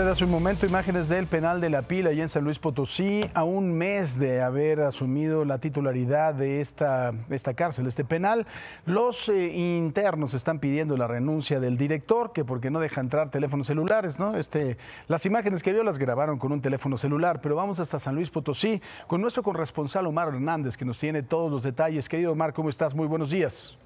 usted hace un momento imágenes del penal de la pila allá en San Luis Potosí, a un mes de haber asumido la titularidad de esta, esta cárcel, este penal. Los eh, internos están pidiendo la renuncia del director, que porque no deja entrar teléfonos celulares, ¿no? Este, las imágenes que vio las grabaron con un teléfono celular, pero vamos hasta San Luis Potosí con nuestro corresponsal Omar Hernández, que nos tiene todos los detalles. Querido Omar, ¿cómo estás? Muy buenos días.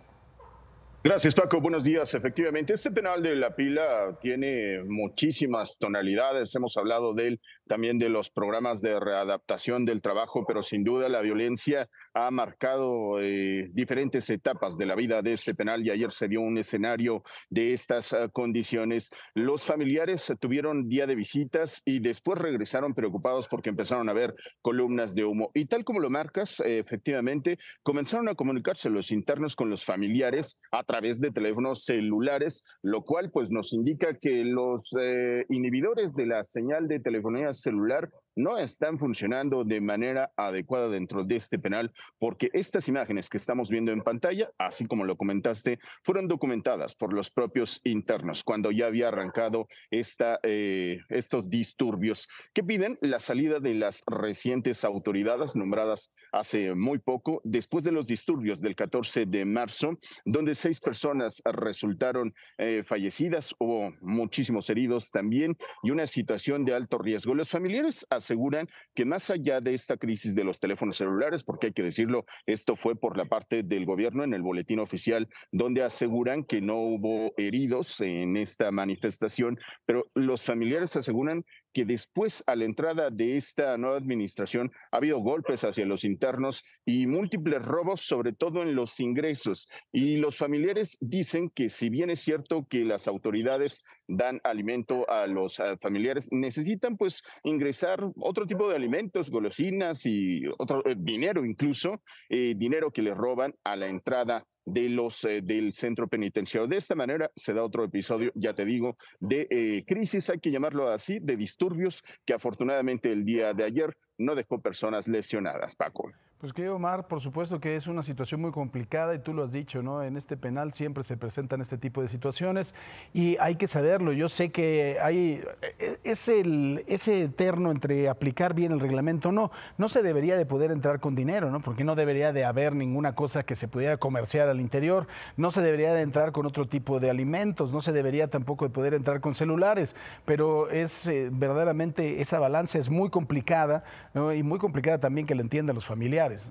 Gracias, Paco. Buenos días. Efectivamente, este penal de la pila tiene muchísimas tonalidades. Hemos hablado de él, también de los programas de readaptación del trabajo, pero sin duda la violencia ha marcado eh, diferentes etapas de la vida de este penal y ayer se dio un escenario de estas eh, condiciones. Los familiares tuvieron día de visitas y después regresaron preocupados porque empezaron a ver columnas de humo. Y tal como lo marcas, eh, efectivamente, comenzaron a comunicarse los internos con los familiares a través de teléfonos celulares, lo cual pues nos indica que los eh, inhibidores de la señal de telefonía celular no están funcionando de manera adecuada dentro de este penal, porque estas imágenes que estamos viendo en pantalla, así como lo comentaste, fueron documentadas por los propios internos cuando ya había arrancado esta, eh, estos disturbios que piden la salida de las recientes autoridades nombradas hace muy poco, después de los disturbios del 14 de marzo, donde seis personas resultaron eh, fallecidas, o muchísimos heridos también y una situación de alto riesgo. Los familiares aseguran que más allá de esta crisis de los teléfonos celulares, porque hay que decirlo, esto fue por la parte del gobierno en el boletín oficial, donde aseguran que no hubo heridos en esta manifestación, pero los familiares aseguran que después, a la entrada de esta nueva administración, ha habido golpes hacia los internos y múltiples robos, sobre todo en los ingresos. Y los familiares dicen que si bien es cierto que las autoridades dan alimento a los familiares, necesitan pues ingresar otro tipo de alimentos, golosinas y otro eh, dinero incluso, eh, dinero que le roban a la entrada de los eh, del centro penitenciario. De esta manera se da otro episodio, ya te digo, de crisis, hay que llamarlo así, de disturbios que afortunadamente el día de ayer no dejó personas lesionadas, Paco. Pues que Omar, por supuesto que es una situación muy complicada y tú lo has dicho, ¿no? En este penal siempre se presentan este tipo de situaciones y hay que saberlo. Yo sé que hay es el, ese eterno entre aplicar bien el reglamento o no. No se debería de poder entrar con dinero, ¿no? Porque no debería de haber ninguna cosa que se pudiera comerciar al interior. No se debería de entrar con otro tipo de alimentos. No se debería tampoco de poder entrar con celulares. Pero es eh, verdaderamente esa balanza es muy complicada y muy complicada también que la entiendan los familiares.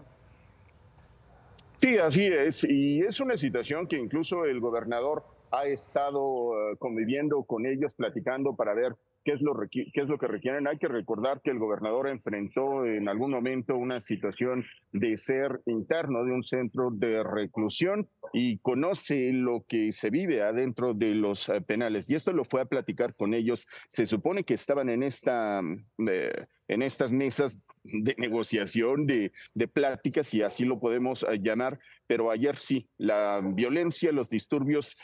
Sí, así es. Y es una situación que incluso el gobernador ha estado eh, conviviendo con ellos, platicando para ver ¿Qué es, lo qué es lo que requieren. Hay que recordar que el gobernador enfrentó en algún momento una situación de ser interno de un centro de reclusión y conoce lo que se vive adentro de los eh, penales. Y esto lo fue a platicar con ellos. Se supone que estaban en, esta, mm, eh, en estas mesas de negociación, de, de pláticas, y así lo podemos eh, llamar, pero ayer sí, la violencia, los disturbios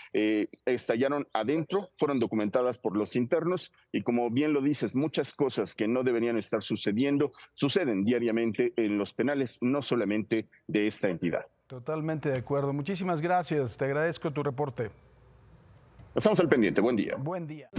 estallaron adentro, fueron documentadas por los internos, y como bien lo dices, muchas cosas que no deberían estar sucediendo suceden diariamente en los penales, no solamente de esta entidad. Totalmente de acuerdo. Muchísimas gracias. Te agradezco tu reporte. Estamos al pendiente. Buen día. Buen día.